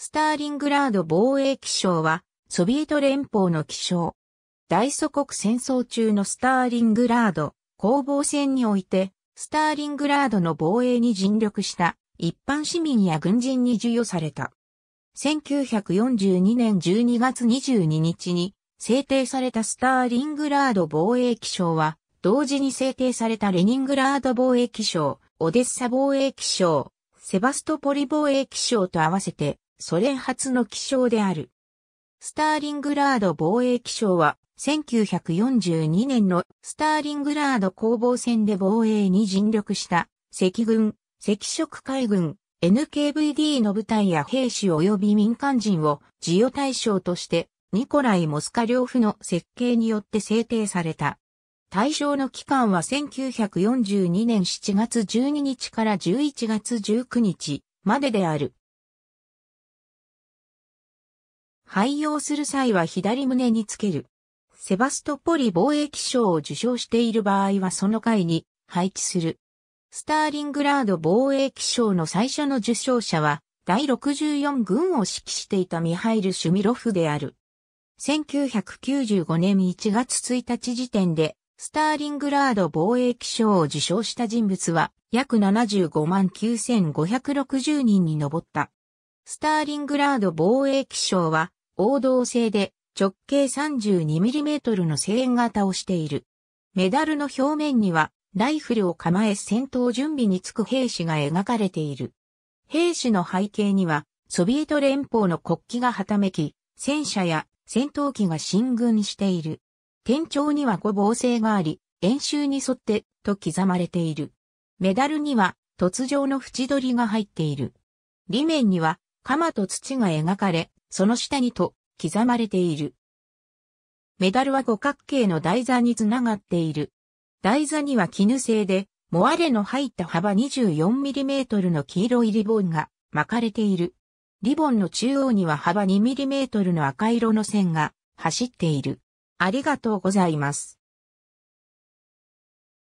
スターリングラード防衛気象は、ソビエト連邦の気象。大祖国戦争中のスターリングラード攻防戦において、スターリングラードの防衛に尽力した一般市民や軍人に授与された。1942年12月22日に制定されたスターリングラード防衛気象は、同時に制定されたレニングラード防衛気象、オデッサ防衛気象、セバストポリ防衛気象と合わせてソ連初の気象である。スターリングラード防衛気象は、1942年のスターリングラード攻防戦で防衛に尽力した赤軍、赤色海軍、NKVD の部隊や兵士及び民間人を自与対象としてニコライ・モスカ両府の設計によって制定された。対象の期間は1942年7月12日から11月19日までである。廃用する際は左胸につける。セバストポリ貿易賞を受賞している場合はその階に配置する。スターリングラード貿易賞の最初の受賞者は、第64軍を指揮していたミハイル・シュミロフである。1995年1月1日時点で、スターリングラード貿易賞を受賞した人物は約75万9560人に上った。スターリングラード貿易賞は王道製で直径 32mm の声援型をしている。メダルの表面にはライフルを構え戦闘準備につく兵士が描かれている。兵士の背景にはソビエト連邦の国旗がはためき、戦車や戦闘機が進軍している。天頂には五芒星があり、演習に沿ってと刻まれている。メダルには突如の縁取りが入っている。裏面には鎌と土が描かれ、その下にと刻まれている。メダルは五角形の台座につながっている。台座には絹製で、モアレの入った幅 24mm の黄色いリボンが巻かれている。リボンの中央には幅 2mm の赤色の線が走っている。ありがとうございます。